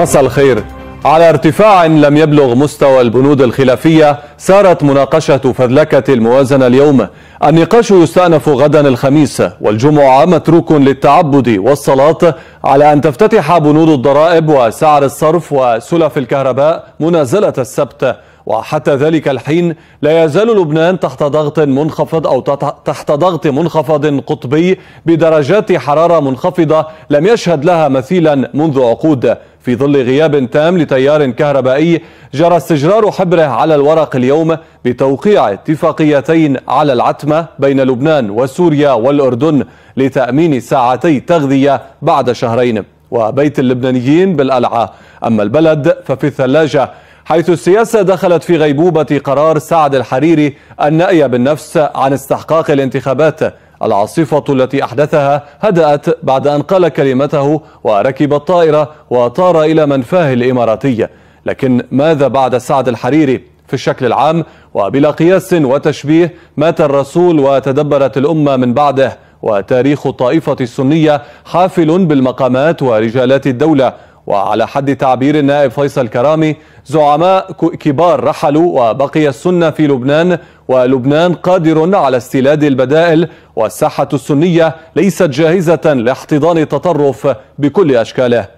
مساء الخير على ارتفاع لم يبلغ مستوى البنود الخلافية سارت مناقشة فذلكة الموازنة اليوم النقاش يستأنف غدا الخميس والجمعة متروك للتعبد والصلاة على أن تفتتح بنود الضرائب وسعر الصرف وسلف الكهرباء منازلة السبت وحتى ذلك الحين لا يزال لبنان تحت ضغط منخفض أو تحت ضغط منخفض قطبي بدرجات حرارة منخفضة لم يشهد لها مثيلا منذ عقود في ظل غياب تام لتيار كهربائي جرى استجرار حبره على الورق اليوم بتوقيع اتفاقيتين على العتمة بين لبنان وسوريا والأردن لتأمين ساعتي تغذية بعد شهرين وبيت اللبنانيين بالقلعة أما البلد ففي الثلاجة حيث السياسة دخلت في غيبوبة قرار سعد الحريري النأي بالنفس عن استحقاق الانتخابات العاصفة التي أحدثها هدأت بعد أن قال كلمته وركب الطائرة وطار إلى منفاه الإماراتية لكن ماذا بعد سعد الحريري في الشكل العام وبلا قياس وتشبيه مات الرسول وتدبرت الأمة من بعده وتاريخ الطائفة السنية حافل بالمقامات ورجالات الدولة وعلى حد تعبير النائب فيصل كرامي زعماء كبار رحلوا وبقي السنة في لبنان ولبنان قادر على استيلاد البدائل والساحة السنية ليست جاهزة لاحتضان التطرف بكل أشكاله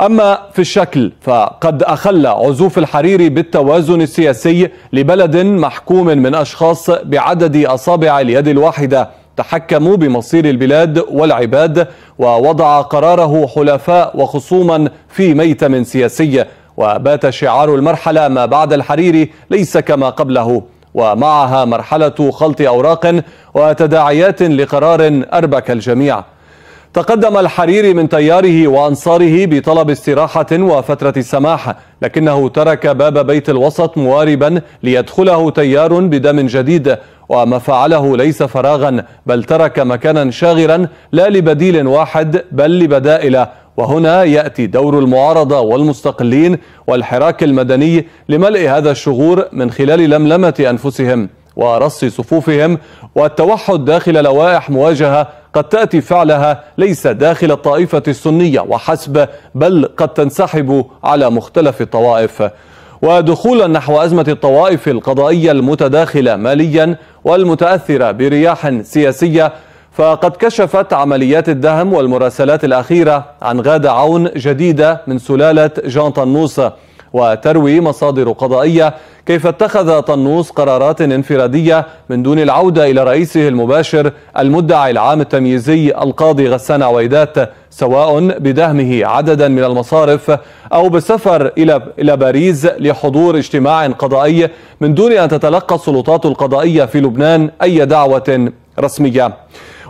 أما في الشكل فقد أخل عزوف الحريري بالتوازن السياسي لبلد محكوم من أشخاص بعدد أصابع اليد الواحدة تحكموا بمصير البلاد والعباد ووضع قراره حلفاء وخصوما في ميتم سياسي وبات شعار المرحلة ما بعد الحريري ليس كما قبله ومعها مرحلة خلط أوراق وتداعيات لقرار أربك الجميع تقدم الحريري من تياره وأنصاره بطلب استراحة وفترة سماح لكنه ترك باب بيت الوسط مواربا ليدخله تيار بدم جديد وما فعله ليس فراغا بل ترك مكانا شاغرا لا لبديل واحد بل لبدائل وهنا يأتي دور المعارضة والمستقلين والحراك المدني لملء هذا الشغور من خلال لملمة أنفسهم ورص صفوفهم والتوحد داخل لوائح مواجهة قد تأتي فعلها ليس داخل الطائفة السنية وحسب بل قد تنسحب على مختلف الطوائف ودخولا نحو أزمة الطوائف القضائية المتداخلة ماليا والمتأثرة برياح سياسية فقد كشفت عمليات الدهم والمراسلات الأخيرة عن غادة عون جديدة من سلالة جان طنوس وتروي مصادر قضائية كيف اتخذ طنوس قرارات انفرادية من دون العودة إلى رئيسه المباشر المدعي العام التمييزي القاضي غسان عويدات سواء بدهمه عددا من المصارف أو بالسفر إلى إلى باريس لحضور اجتماع قضائي من دون أن تتلقى السلطات القضائية في لبنان أي دعوة رسمية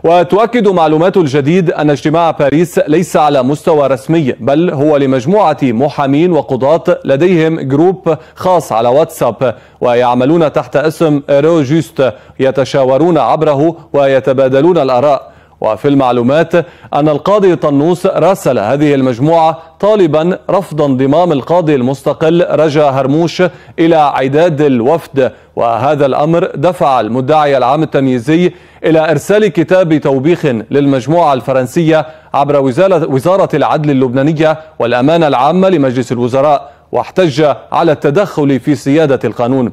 وتؤكد معلومات الجديد أن اجتماع باريس ليس على مستوى رسمي بل هو لمجموعة محامين وقضاة لديهم جروب خاص على واتساب ويعملون تحت اسم روجست يتشاورون عبره ويتبادلون الآراء وفي المعلومات أن القاضي طنوس راسل هذه المجموعة طالبا رفض انضمام القاضي المستقل رجا هرموش إلى عداد الوفد وهذا الأمر دفع المدعي العام التمييزي إلى إرسال كتاب توبيخ للمجموعة الفرنسية عبر وزارة العدل اللبنانية والأمانة العامة لمجلس الوزراء واحتج على التدخل في سيادة القانون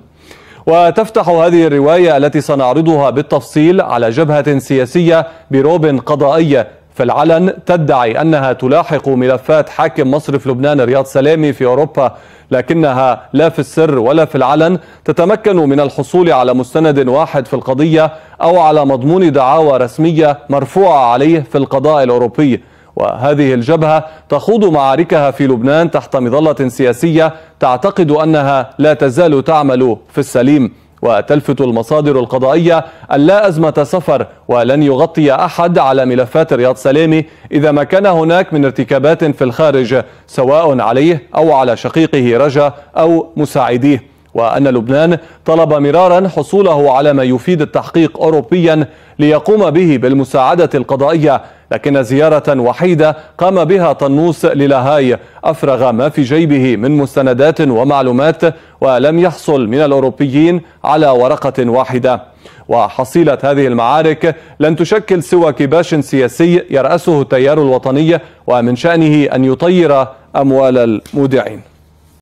وتفتح هذه الرواية التي سنعرضها بالتفصيل على جبهة سياسية بروب قضائية في العلن تدعي أنها تلاحق ملفات حاكم مصرف لبنان رياض سلامي في أوروبا لكنها لا في السر ولا في العلن تتمكن من الحصول على مستند واحد في القضية أو على مضمون دعاوى رسمية مرفوعة عليه في القضاء الأوروبي وهذه الجبهة تخوض معاركها في لبنان تحت مظلة سياسية تعتقد أنها لا تزال تعمل في السليم وتلفت المصادر القضائية أن لا أزمة سفر ولن يغطي أحد على ملفات رياض سلامي إذا ما كان هناك من ارتكابات في الخارج سواء عليه أو على شقيقه رجا أو مساعديه وأن لبنان طلب مرارا حصوله على ما يفيد التحقيق أوروبيا ليقوم به بالمساعدة القضائية لكن زيارة وحيدة قام بها طنوس للاهاي أفرغ ما في جيبه من مستندات ومعلومات ولم يحصل من الأوروبيين على ورقة واحدة وحصيلة هذه المعارك لن تشكل سوى كباش سياسي يرأسه التيار الوطني ومن شأنه أن يطير أموال المودعين